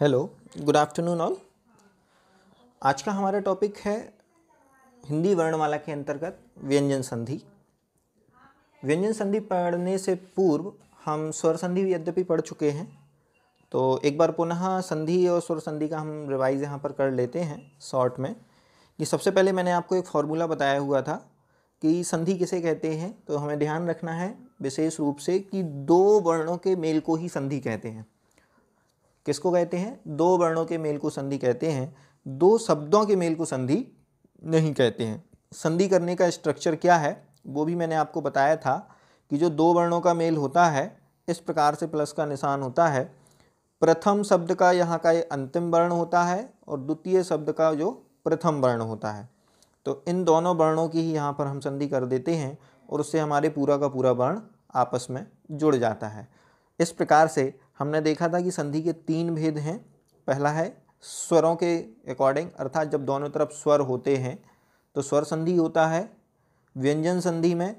hello good afternoon all आज का हमारा टॉपिक है हिंदी वर्णमाला के अंतर्गत व्यंजन संधि व्यंजन संधि पढ़ने से पूर्व हम स्वर संधि भी यद्यपि पढ़ चुके हैं तो एक बार पुनः संधि और स्वर संधि का हम रिवाइज यहाँ पर कर लेते हैं शॉर्ट में कि सबसे पहले मैंने आपको एक फार्मूला बताया हुआ था कि संधि किसे कहते हैं तो हमें ध्यान रखना है विशेष रूप से कि दो वर्णों के मेल को ही संधि कहते हैं किसको कहते हैं दो वर्णों के मेल को संधि कहते हैं दो शब्दों के मेल को संधि नहीं कहते हैं संधि करने का स्ट्रक्चर क्या है वो भी मैंने आपको बताया था कि जो दो वर्णों का मेल होता है इस प्रकार से प्लस का निशान होता है प्रथम शब्द का यहाँ का ये अंतिम वर्ण होता है और द्वितीय शब्द का जो प्रथम वर्ण होता है तो इन दोनों वर्णों की ही यहाँ पर हम संधि कर देते हैं और उससे हमारे पूरा का पूरा वर्ण आपस में जुड़ जाता है इस प्रकार से हमने देखा था कि संधि के तीन भेद हैं पहला है स्वरों के अकॉर्डिंग अर्थात जब दोनों तरफ स्वर होते हैं तो स्वर संधि होता है व्यंजन संधि में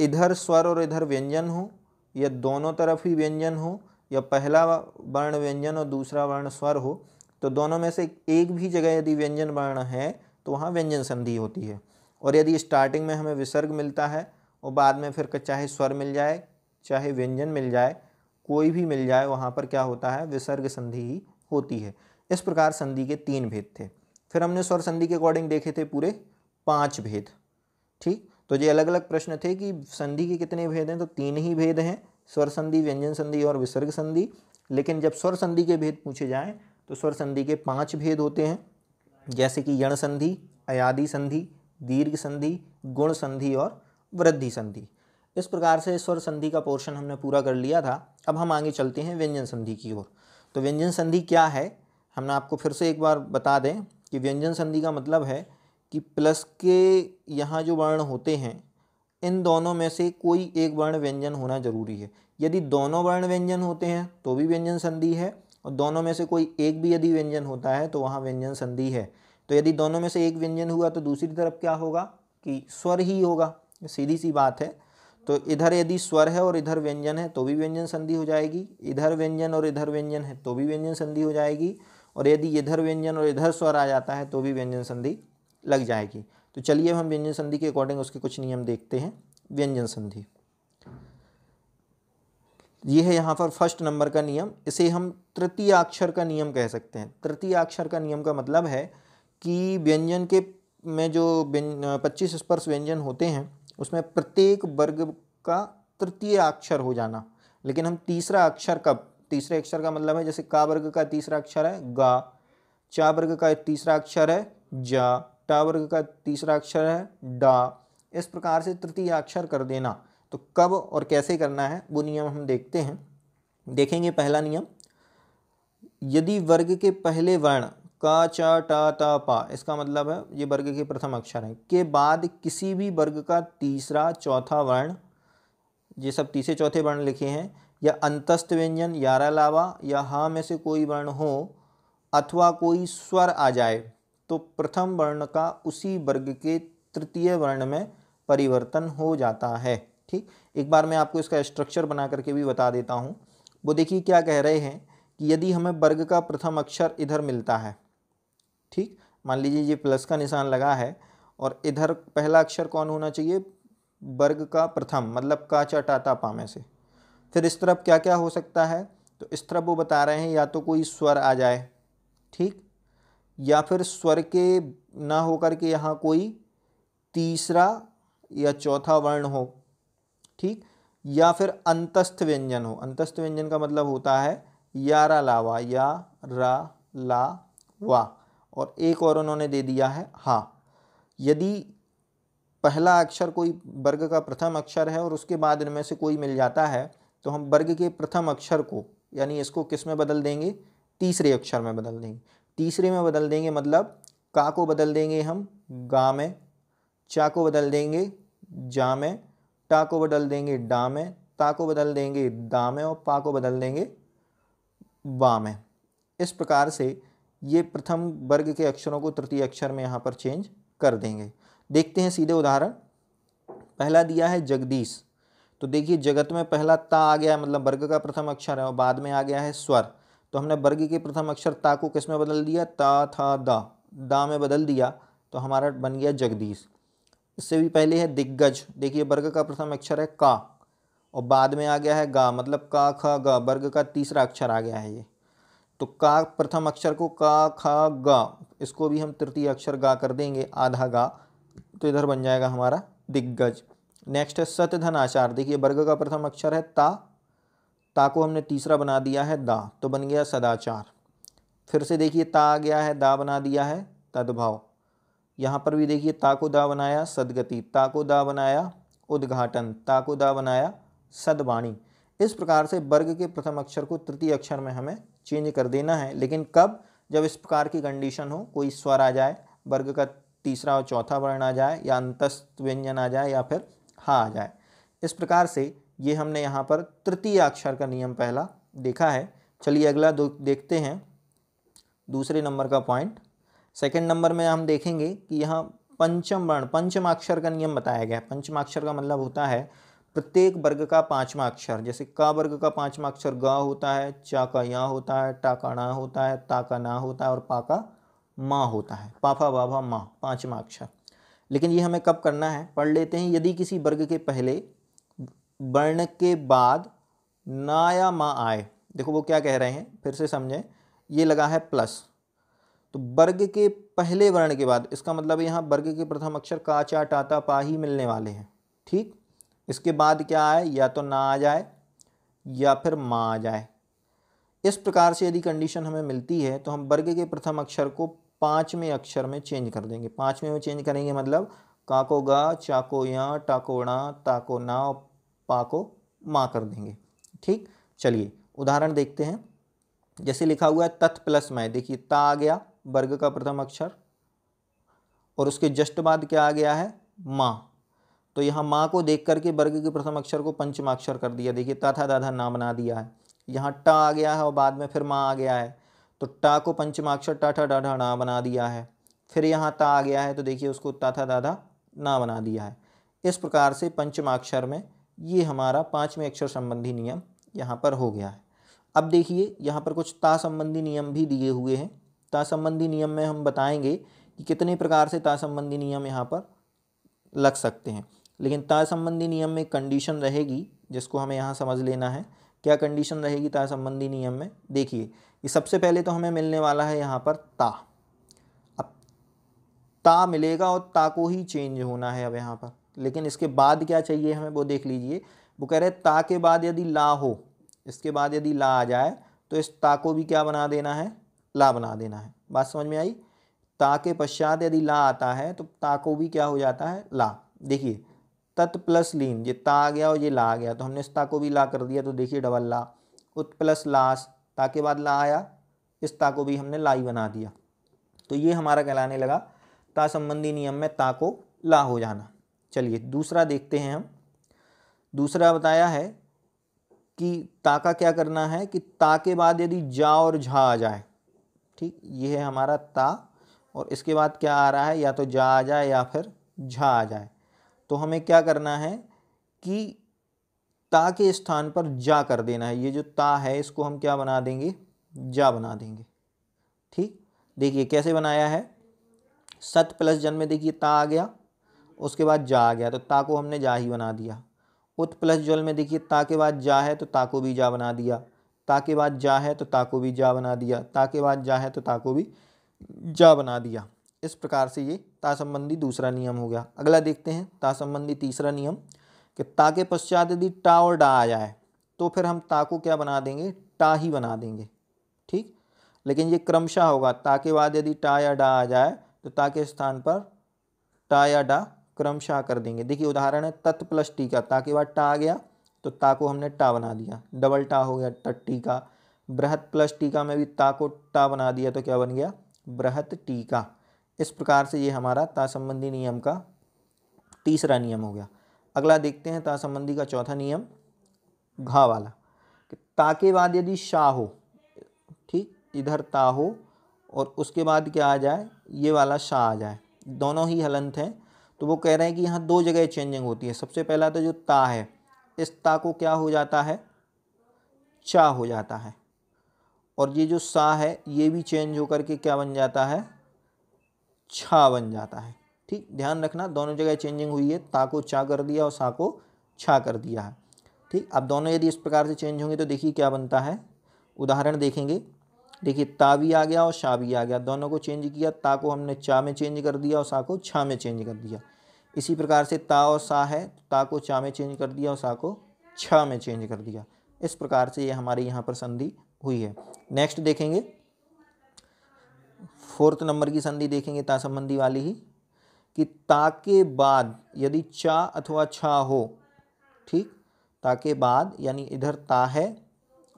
इधर स्वर और इधर व्यंजन हो या दोनों तरफ ही व्यंजन हो या पहला वर्ण व्यंजन और दूसरा वर्ण स्वर हो तो दोनों में से एक भी जगह यदि व्यंजन वर्ण है तो वहाँ व्यंजन संधि होती है और यदि स्टार्टिंग में हमें विसर्ग मिलता है और बाद में फिर चाहे स्वर मिल जाए चाहे व्यंजन मिल जाए कोई भी मिल जाए वहाँ पर क्या होता है विसर्ग संधि ही होती है इस प्रकार संधि के तीन भेद थे फिर हमने स्वर संधि के अकॉर्डिंग देखे थे पूरे पांच भेद ठीक तो ये अलग अलग प्रश्न थे कि संधि के कितने भेद हैं तो तीन ही भेद हैं स्वर संधि व्यंजन संधि और विसर्ग संधि लेकिन जब स्वर संधि के भेद पूछे जाएं तो स्वर संधि के पांच भेद होते हैं जैसे कि यण संधि अयादि संधि दीर्घ संधि गुण संधि और वृद्धि संधि इस प्रकार से स्वर संधि का पोर्शन हमने पूरा कर लिया था अब हम आगे चलते हैं व्यंजन संधि की ओर तो व्यंजन संधि क्या है हमने आपको फिर से एक बार बता दें कि व्यंजन संधि का मतलब है कि प्लस के यहाँ जो वर्ण होते हैं इन दोनों में से कोई एक वर्ण व्यंजन होना जरूरी है यदि दोनों वर्ण व्यंजन होते हैं तो भी व्यंजन संधि है और दोनों में से कोई एक भी यदि व्यंजन होता है तो वहाँ व्यंजन संधि है तो यदि दोनों में से एक व्यंजन हुआ तो दूसरी तरफ क्या होगा कि स्वर ही होगा सीधी सी बात है तो इधर यदि स्वर है और इधर व्यंजन है तो भी व्यंजन संधि हो जाएगी इधर व्यंजन और इधर व्यंजन है तो भी व्यंजन संधि हो जाएगी और यदि इधर व्यंजन और इधर स्वर आ जाता है तो भी व्यंजन संधि लग जाएगी तो चलिए हम व्यंजन संधि के अकॉर्डिंग उसके कुछ नियम देखते हैं व्यंजन संधि ये है यहाँ पर फर्स्ट नंबर का नियम इसे हम तृतीय अक्षर का नियम कह सकते हैं तृतीय अक्षर का नियम का मतलब है कि व्यंजन के में जो पच्चीस स्पर्श व्यंजन होते हैं उसमें प्रत्येक वर्ग का तृतीय अक्षर हो जाना लेकिन हम तीसरा अक्षर कब तीसरे अक्षर का मतलब है जैसे का वर्ग का तीसरा अक्षर है गा चा वर्ग का तीसरा अक्षर है जा टा वर्ग का तीसरा अक्षर है डा इस प्रकार से तृतीय अक्षर कर देना तो कब और कैसे करना है वो नियम हम देखते हैं देखेंगे पहला नियम यदि वर्ग के पहले वर्ण का चा टा ता पा इसका मतलब है ये वर्ग के प्रथम अक्षर हैं के बाद किसी भी वर्ग का तीसरा चौथा वर्ण ये सब तीसरे चौथे वर्ण लिखे हैं या अंतस्थ व्यंजन यारा लावा या हा में से कोई वर्ण हो अथवा कोई स्वर आ जाए तो प्रथम वर्ण का उसी वर्ग के तृतीय वर्ण में परिवर्तन हो जाता है ठीक एक बार मैं आपको इसका स्ट्रक्चर बना करके भी बता देता हूँ वो देखिए क्या कह रहे हैं कि यदि हमें वर्ग का प्रथम अक्षर इधर मिलता है ठीक मान लीजिए ये प्लस का निशान लगा है और इधर पहला अक्षर कौन होना चाहिए वर्ग का प्रथम मतलब का चटाता पा में से फिर इस तरफ क्या क्या हो सकता है तो इस तरफ वो बता रहे हैं या तो कोई स्वर आ जाए ठीक या फिर स्वर के ना होकर के यहाँ कोई तीसरा या चौथा वर्ण हो ठीक या फिर अंतस्थ व्यंजन हो अंतस्थ व्यंजन का मतलब होता है यारा लावा या रा ला वा और एक और उन्होंने दे दिया है हाँ यदि पहला अक्षर कोई वर्ग का प्रथम अक्षर है और उसके बाद इनमें से कोई मिल जाता है तो हम वर्ग के प्रथम अक्षर को यानी इसको किस में बदल देंगे तीसरे अक्षर में बदल देंगे तीसरे में बदल देंगे मतलब का को बदल देंगे हम गा में चा को बदल देंगे जा में टा को बदल देंगे डा में ता को बदल देंगे दा में और पा को बदल देंगे बा में इस प्रकार से ये प्रथम वर्ग के अक्षरों को तृतीय अक्षर में यहाँ पर चेंज कर देंगे देखते हैं सीधे उदाहरण पहला दिया है जगदीश तो देखिए जगत में पहला ता आ गया मतलब वर्ग का प्रथम अक्षर है और बाद में आ गया है स्वर तो हमने वर्ग के प्रथम अक्षर ता को किस में बदल दिया ता था दा दा में बदल दिया तो हमारा बन गया जगदीश इससे भी पहले है दिग्गज देखिए वर्ग का प्रथम अक्षर है का और बाद में आ गया है गा मतलब का ख ग वर्ग का तीसरा अक्षर आ गया है ये तो का प्रथम अक्षर को का खा गा इसको भी हम तृतीय अक्षर गा कर देंगे आधा गा तो इधर बन जाएगा हमारा दिग्गज नेक्स्ट है धन आचार देखिए वर्ग का प्रथम अक्षर है ता ता को हमने तीसरा बना दिया है दा तो बन गया सदाचार फिर से देखिए ता आ गया है दा बना दिया है तद्भाव यहाँ पर भी देखिए ता को दा बनाया सदगति ता को दा बनाया उद्घाटन ता को दा बनाया सदवाणी इस प्रकार से वर्ग के प्रथम अक्षर को तृतीय अक्षर में हमें चेंज कर देना है लेकिन कब जब इस प्रकार की कंडीशन हो कोई स्वर आ जाए वर्ग का तीसरा और चौथा वर्ण आ जाए या अंतस्थ व्यंजन आ जाए या फिर हा आ जाए इस प्रकार से ये हमने यहाँ पर तृतीय अक्षर का नियम पहला देखा है चलिए अगला देखते हैं दूसरे नंबर का पॉइंट सेकंड नंबर में हम देखेंगे कि यहाँ पंचम वर्ण पंचमाक्षर का नियम बताया गया है पंचमाक्षर का मतलब होता है प्रत्येक वर्ग का पांचवा अक्षर जैसे का वर्ग का पांचवा अक्षर ग होता है चा का या होता है टा का ना होता है ता का ना होता है और पा का माँ होता है पाफा वाफा माँ पांचवा अक्षर लेकिन ये हमें कब करना है पढ़ लेते हैं यदि किसी वर्ग के पहले वर्ण के बाद ना या माँ आए देखो वो क्या कह रहे हैं फिर से समझें ये लगा है प्लस तो वर्ग के पहले वर्ण के बाद इसका मतलब यहाँ वर्ग के प्रथम अक्षर का चा टाता पा ही मिलने वाले हैं ठीक इसके बाद क्या आए या तो ना आ जाए या फिर माँ आ जाए इस प्रकार से यदि कंडीशन हमें मिलती है तो हम वर्ग के प्रथम अक्षर को पाँचवें अक्षर में चेंज कर देंगे पाँचवें में चेंज करेंगे मतलब काको गा चाको या टाको ना ताको ना पाको माँ कर देंगे ठीक चलिए उदाहरण देखते हैं जैसे लिखा हुआ है तथ प्लस मैं देखिए ता आ गया वर्ग का प्रथम अक्षर और उसके जस्ट बाद क्या आ गया है माँ तो यहाँ माँ को देख करके वर्ग के प्रथम अक्षर को पंचमाक्षर कर दिया देखिए तथा दाधा ना बना दिया है यहाँ टा आ गया है और बाद में फिर माँ आ गया है तो टा को पंचमाक्षर टाठा डाढ़ा ना बना दिया है फिर यहाँ ता आ गया है तो देखिए उसको ताथा दाधा ना बना दिया है इस प्रकार से पंचमाक्षर में ये हमारा पाँचवें अक्षर संबंधी नियम यहाँ पर हो गया है अब देखिए यहाँ पर कुछ ता संबंधी नियम भी दिए हुए हैं ता संबंधी नियम में हम बताएंगे कि कितने प्रकार से ता संबंधी नियम यहाँ पर लग सकते हैं लेकिन तार संबंधी नियम में कंडीशन रहेगी जिसको हमें यहाँ समझ लेना है क्या कंडीशन रहेगी तार संबंधी नियम में देखिए ये सबसे पहले तो हमें मिलने वाला है यहाँ पर ता अब ता मिलेगा और ता को ही चेंज होना है अब यहाँ पर लेकिन इसके बाद क्या चाहिए हमें वो देख लीजिए वो कह रहे हैं ता के बाद यदि ला हो इसके बाद यदि ला आ जाए तो इस ता को भी क्या बना देना है ला बना देना है बात समझ में आई ता के पश्चात यदि ला आता है तो ता को भी क्या हो जाता है ला देखिए तत् प्लस लीन ये ता आ गया और ये ला आ गया तो हमने इस ता को भी ला कर दिया तो देखिए डबल ला उत प्लस लास ता के बाद ला आया इस ता को भी हमने लाई बना दिया तो ये हमारा कहलाने लगा ता संबंधी नियम में ता को ला हो जाना चलिए दूसरा देखते हैं हम दूसरा बताया है कि ता का क्या करना है कि ता के बाद यदि जा और झा आ जाए ठीक ये है हमारा ता और इसके बाद क्या आ रहा है या तो जा आ जाए या फिर झा आ जाए तो हमें क्या करना है कि ता के स्थान पर जा कर देना है ये जो ता है इसको हम क्या बना देंगे जा बना देंगे ठीक देखिए कैसे बनाया है सत प्लस जन में देखिए ता आ गया उसके बाद जा आ गया तो ता को हमने जा ही बना दिया उत प्लस जल में देखिए ता के बाद जा है तो ता को भी जा बना दिया ता के बाद जा है तो ता को भी जा बना दिया ता के बाद जा है तो ता को भी जा बना दिया इस प्रकार से ये ता संबंधी दूसरा नियम हो गया अगला देखते हैं ता संबंधी तीसरा नियम कि ता के पश्चात यदि टा और डा आ जाए तो फिर हम ता को क्या बना देंगे टा ही बना देंगे ठीक लेकिन ये क्रमशः होगा ता के बाद यदि टा या डा आ जाए तो ता के स्थान पर टा या डा क्रमशः कर देंगे देखिए उदाहरण है तत् प्लस टी का ता के बाद टा आ गया तो ता को हमने टा बना दिया डबल टा हो गया तट टी का बृहत प्लस टीका में भी ता को टा बना दिया तो क्या बन गया बृहत टीका इस प्रकार से ये हमारा तासंबंधी नियम का तीसरा नियम हो गया अगला देखते हैं तासंबंधी का चौथा नियम घा वाला ता के बाद यदि शाह हो ठीक इधर ता हो और उसके बाद क्या आ जाए ये वाला शाह आ जाए दोनों ही हलंत हैं तो वो कह रहे हैं कि यहाँ दो जगह चेंजिंग होती है सबसे पहला तो जो ता है इस ता को क्या हो जाता है चा हो जाता है और ये जो सा है ये भी चेंज होकर के क्या बन जाता है छा बन जाता है ठीक ध्यान रखना दोनों जगह चेंजिंग हुई है ता को चा कर दिया और सा को छा कर दिया है ठीक अब दोनों यदि इस प्रकार से चेंज होंगे तो देखिए क्या बनता है उदाहरण देखेंगे देखिए ता भी आ गया और शा भी आ गया दोनों को चेंज किया ता को हमने चा में चेंज कर दिया और सा को छा में चेंज कर दिया इसी प्रकार से ता और सा है ता को चा में चेंज कर दिया और सा को छा में चेंज कर दिया इस प्रकार से ये यह हमारे यहाँ पर संधि हुई है नेक्स्ट देखेंगे फोर्थ नंबर की संधि देखेंगे ता संबंधी वाली ही कि ता के बाद यदि चा अथवा छा हो ठीक ता के बाद यानी इधर ता है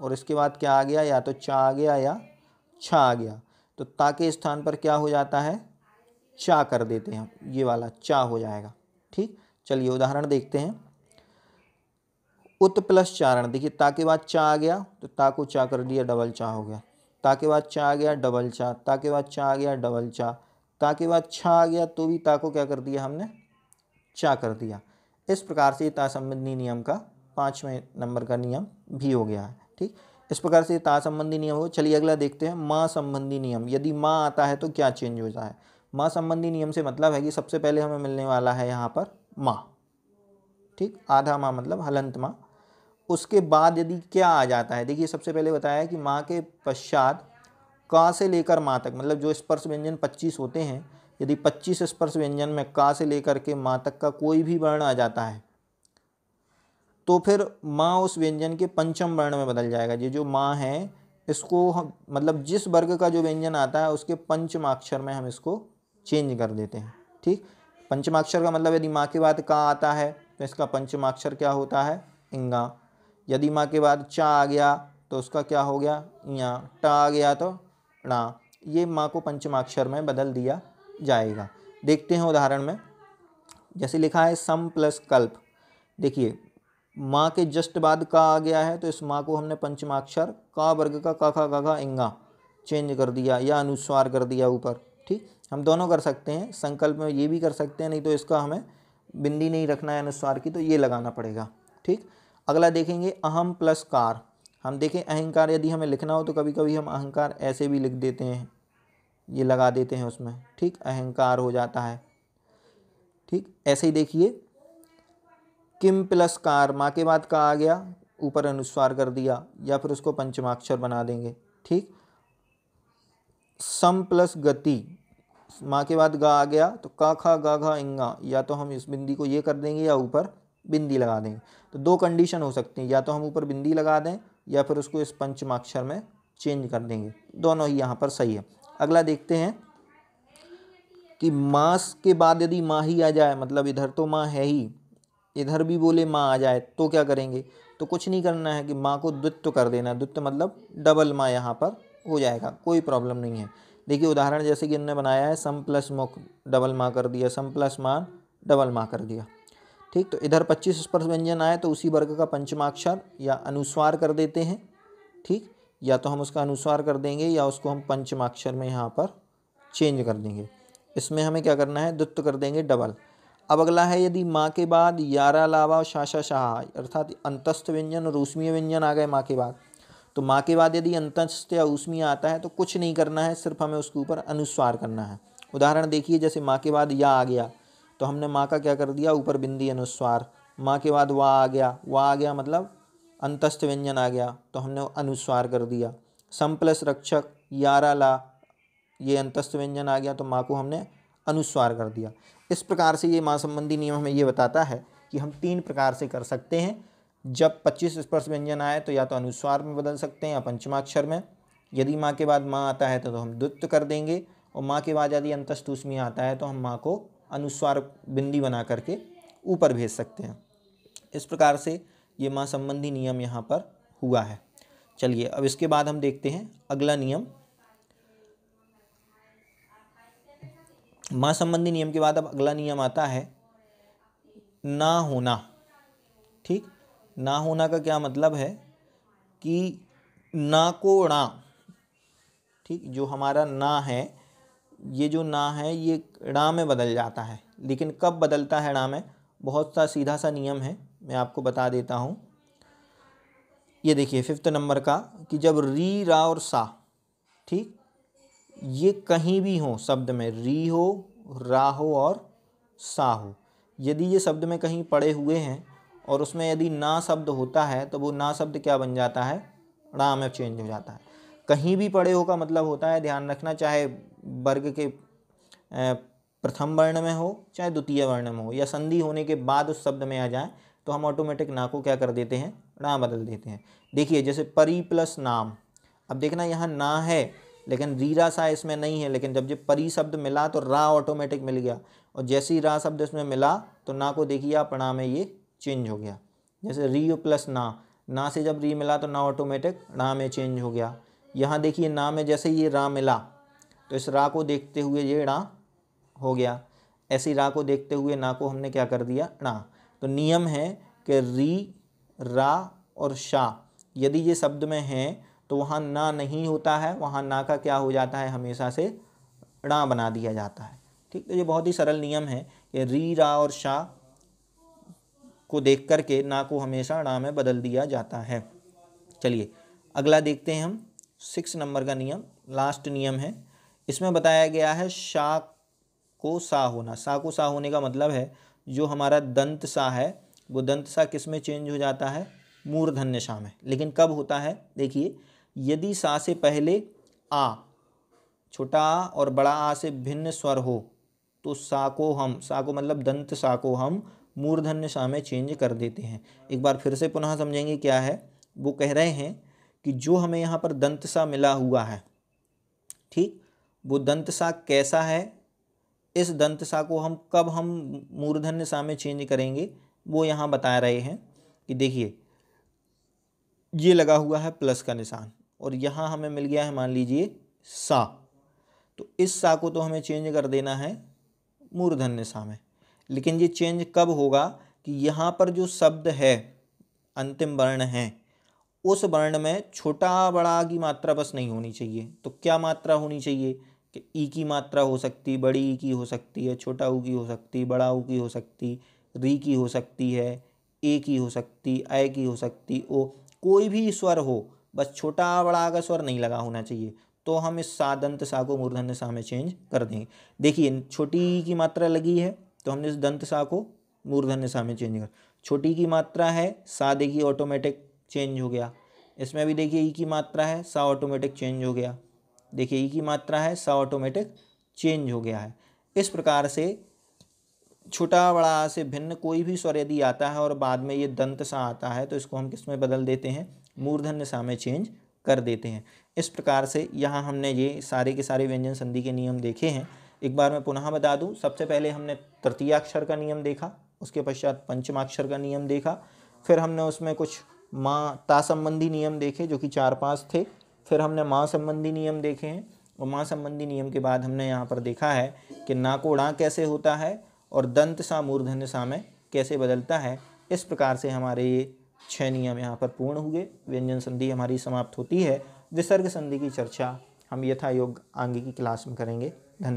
और इसके बाद क्या आ गया या तो चा आ गया या छा आ गया तो ता के स्थान पर क्या हो जाता है चा कर देते हैं ये वाला चा हो जाएगा ठीक चलिए उदाहरण देखते हैं उत प्लस चारण देखिए ता के बाद चा आ गया तो ता को चा कर दिया डबल चा हो गया ता के बाद चा आ गया डबल चा ता के बाद चा आ गया डबल चा ता के बाद छा आ गया तो भी ता को क्या कर दिया हमने चा कर दिया इस प्रकार से ता संबंधी नियम का पाँचवें नंबर का नियम भी हो गया है ठीक इस प्रकार से ता संबंधी नियम हो चलिए अगला देखते हैं माँ संबंधी नियम यदि माँ आता है तो क्या चेंज जाता है माँ संबंधी नियम से मतलब है कि सबसे पहले हमें मिलने वाला है यहाँ पर माँ ठीक आधा माँ मतलब हलंत माँ उसके बाद यदि क्या आ जाता है देखिए सबसे पहले बताया कि माँ के पश्चात का से लेकर माँ तक मतलब जो स्पर्श व्यंजन पच्चीस होते हैं यदि पच्चीस स्पर्श व्यंजन में का से लेकर के माँ तक का कोई भी वर्ण आ जाता है तो फिर माँ उस व्यंजन के पंचम वर्ण में बदल जाएगा ये जो माँ है इसको हम मतलब जिस वर्ग का जो व्यंजन आता है उसके पंचमाक्षर में हम इसको चेंज कर देते हैं ठीक पंचमाक्षर का मतलब यदि माँ के बाद का आता है तो इसका पंचमाक्षर क्या होता है इंगा यदि माँ के बाद चा आ गया तो उसका क्या हो गया या टा आ गया तो णा ये माँ को पंचमाक्षर में बदल दिया जाएगा देखते हैं उदाहरण में जैसे लिखा है सम प्लस कल्प देखिए माँ के जस्ट बाद का आ गया है तो इस माँ को हमने पंचमाक्षर का वर्ग का का का का का इंगा चेंज कर दिया या अनुस्वार कर दिया ऊपर ठीक हम दोनों कर सकते हैं संकल्प में ये भी कर सकते हैं नहीं तो इसका हमें बिंदी नहीं रखना है अनुस्वार की तो ये लगाना पड़ेगा ठीक अगला देखेंगे अहम प्लस कार हम देखें अहंकार यदि हमें लिखना हो तो कभी कभी हम अहंकार ऐसे भी लिख देते हैं ये लगा देते हैं उसमें ठीक अहंकार हो जाता है ठीक ऐसे ही देखिए किम प्लस कार माँ के बाद का आ गया ऊपर अनुस्वार कर दिया या फिर उसको पंचमाक्षर बना देंगे ठीक सम प्लस गति माँ के बाद गा आ गया तो का खा गा घा इंगा या तो हम इस बिंदी को ये कर देंगे या ऊपर बिंदी लगा देंगे तो दो कंडीशन हो सकती हैं या तो हम ऊपर बिंदी लगा दें या फिर उसको इस पंचमाक्षर में चेंज कर देंगे दोनों ही यहाँ पर सही है अगला देखते हैं कि मास के बाद यदि माँ ही आ जाए मतलब इधर तो माँ है ही इधर भी बोले माँ आ जाए तो क्या करेंगे तो कुछ नहीं करना है कि माँ को द्वित्व कर देना द्वित्व मतलब डबल माँ यहाँ पर हो जाएगा कोई प्रॉब्लम नहीं है देखिए उदाहरण जैसे कि इनने बनाया है सम प्लस मुख डबल माँ कर दिया सम प्लस मान डबल माँ कर दिया ठीक तो इधर पच्चीस स्पर्श व्यंजन आए तो उसी वर्ग का पंचमाक्षर या अनुस्वार कर देते हैं ठीक या तो हम उसका अनुस्वार कर देंगे या उसको हम पंचमाक्षर में यहाँ पर चेंज कर देंगे इसमें हमें क्या करना है द्वित्व कर देंगे डबल अब अगला है यदि माँ के बाद यारा लावा शाशा शाह अर्थात अंतस्थ व्यंजन और ऊष्मीय व्यंजन आ गए माँ के बाद तो माँ के बाद यदि अंतस्थ या ऊष्मीय आता है तो कुछ नहीं करना है सिर्फ हमें उसके ऊपर अनुस्वार करना है उदाहरण देखिए जैसे माँ के बाद या आ गया तो हमने माँ का क्या कर दिया ऊपर बिंदी अनुस्वार माँ के बाद वा आ गया वा आ गया मतलब अंतस्थ व्यंजन आ गया तो हमने अनुस्वार कर दिया सम प्लस रक्षक यारा ला ये अंतस्थ व्यंजन आ गया तो माँ को हमने अनुस्वार कर दिया इस प्रकार से ये माँ संबंधी नियम हमें ये बताता है कि हम तीन प्रकार से कर सकते हैं जब 25 स्पर्श व्यंजन आए तो या तो अनुस्वार में बदल सकते हैं या पंचमाक्षर में यदि माँ के बाद माँ आता है तो, तो हम द्वित्व कर देंगे और माँ के बाद यदि उसमें आता है तो हम माँ को अनुस्वार बिंदी बना करके ऊपर भेज सकते हैं इस प्रकार से ये माँ संबंधी नियम यहाँ पर हुआ है चलिए अब इसके बाद हम देखते हैं अगला नियम माँ संबंधी नियम के बाद अब अगला नियम आता है ना होना ठीक ना होना का क्या मतलब है कि ना को ना ठीक जो हमारा ना है ये जो ना है ये णा में बदल जाता है लेकिन कब बदलता है णा में बहुत सा सीधा सा नियम है मैं आपको बता देता हूँ ये देखिए फिफ्थ नंबर का कि जब री रा और सा ठीक ये कहीं भी हो शब्द में री हो रा हो और सा हो यदि ये शब्द में कहीं पड़े हुए हैं और उसमें यदि ना शब्द होता है तो वो ना शब्द क्या बन जाता है णा में चेंज हो जाता है कहीं भी पड़े हो का मतलब होता है ध्यान रखना चाहे वर्ग के प्रथम वर्ण में हो चाहे द्वितीय वर्ण में हो या संधि होने के बाद उस शब्द में आ जाए तो हम ऑटोमेटिक ना को क्या कर देते हैं ना बदल देते हैं देखिए जैसे परी प्लस नाम अब देखना यहाँ ना है लेकिन रीरा सा इसमें नहीं है लेकिन जब जब परी शब्द मिला तो रा ऑटोमेटिक मिल गया और जैसे ही रा शब्द इसमें मिला तो ना को देखिए आप ना में ये चेंज हो गया जैसे री प्लस ना ना से जब री मिला तो ना ऑटोमेटिक ना में चेंज हो गया यहाँ देखिए नाम है जैसे ये रा मिला तो इस रा को देखते हुए ये णा हो गया ऐसी रा को देखते हुए ना को हमने क्या कर दिया णा तो नियम है कि री रा और शाह यदि ये शब्द में हैं तो वहाँ ना नहीं होता है वहाँ ना का क्या हो जाता है हमेशा से णा बना दिया जाता है ठीक तो ये बहुत ही सरल नियम है कि री रा और शाह को देख करके ना को हमेशा णा में बदल दिया जाता है चलिए अगला देखते हैं हम सिक्स नंबर का नियम लास्ट नियम है इसमें बताया गया है शा को सा होना सा को सा होने का मतलब है जो हमारा दंत सा है वो दंत सा किस में चेंज हो जाता है मूर्धन्य शाह में लेकिन कब होता है देखिए यदि सा से पहले आ छोटा आ और बड़ा आ से भिन्न स्वर हो तो सा को हम सा को मतलब दंत सा को हम मूर्धन्य शाह में चेंज कर देते हैं एक बार फिर से पुनः समझेंगे क्या है वो कह रहे हैं कि जो हमें यहाँ पर दंत सा मिला हुआ है ठीक वो दंत सा कैसा है इस दंत सा को हम कब हम मूर्धन्य सा में चेंज करेंगे वो यहाँ बता रहे हैं कि देखिए ये लगा हुआ है प्लस का निशान और यहाँ हमें मिल गया है मान लीजिए सा तो इस सा को तो हमें चेंज कर देना है मूर्धन्य सा में लेकिन ये चेंज कब होगा कि यहाँ पर जो शब्द है अंतिम वर्ण हैं उस वर्ण में छोटा बड़ा की मात्रा बस नहीं होनी चाहिए तो क्या मात्रा होनी चाहिए कि ई की मात्रा हो सकती बड़ी ई की हो सकती है छोटा ऊ की हो सकती बड़ा ऊ की हो सकती री की हो सकती है ए की हो सकती आय की हो सकती ओ कोई भी स्वर हो बस छोटा बड़ा का स्वर नहीं लगा होना चाहिए तो हम इस सादंत सा को मूर्धन्य सा में चेंज कर देंगे देखिए छोटी की मात्रा लगी है तो हमने इस दंत सा को मूर्धन्य सा में चेंज कर छोटी की मात्रा है सादे की ऑटोमेटिक चेंज हो गया इसमें भी देखिए ई e की मात्रा है सा ऑटोमेटिक चेंज हो गया देखिए ई e की मात्रा है सा ऑटोमेटिक चेंज हो गया है इस प्रकार से छोटा बड़ा से भिन्न कोई भी स्वर यदि आता है और बाद में ये दंत सा आता है तो इसको हम किस में बदल देते हैं मूर्धन्य सा में चेंज कर देते हैं इस प्रकार से यहाँ हमने ये सारे के सारे व्यंजन संधि के नियम देखे हैं एक बार मैं पुनः बता दूं सबसे पहले हमने तृतीयाक्षर का नियम देखा उसके पश्चात पंचमाक्षर का नियम देखा फिर हमने उसमें कुछ माँ ता संबंधी नियम देखे जो कि चार पाँच थे फिर हमने माँ संबंधी नियम देखे हैं और माँ संबंधी नियम के बाद हमने यहाँ पर देखा है कि नाकोड़ा कैसे होता है और दंत सा मूर्धन्य सा में कैसे बदलता है इस प्रकार से हमारे ये छः नियम यहाँ पर पूर्ण हुए व्यंजन संधि हमारी समाप्त होती है विसर्ग संधि की चर्चा हम यथा योग आगे की क्लास में करेंगे धन्यवाद